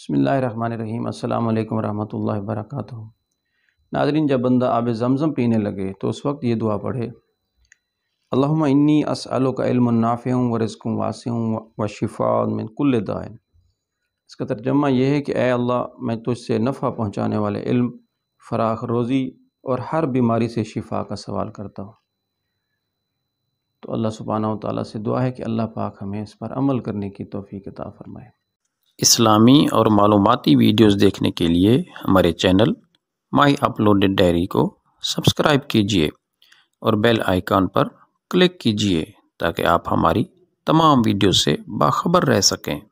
बसमीम् अल्लाम वरहमल वर्क नाजरीन जब बंदा आब जमज़म पीने लगे तो उस वक्त ये दुआ पढ़े अल्लाम इन्नी असलो का हूँ व रज़क वास व शिफ़ा में कुल दायन इसका तर्जमा यह है कि ए अल्लाह मैं तुझसे नफ़ा पहुँचाने वाले इल्म फराख रोज़ी और हर बीमारी से शिफा का सवाल करता हूँ तो अल्लाह सुबहाना ताली से दुआ है कि अल्लाह पाक हमें इस पर अमल करने की तोफ़ी किताब फरमाए इस्लामी और मालूमती वीडियोस देखने के लिए हमारे चैनल माई अपलोडेड डायरी को सब्सक्राइब कीजिए और बेल आइकन पर क्लिक कीजिए ताकि आप हमारी तमाम वीडियो से बाखबर रह सकें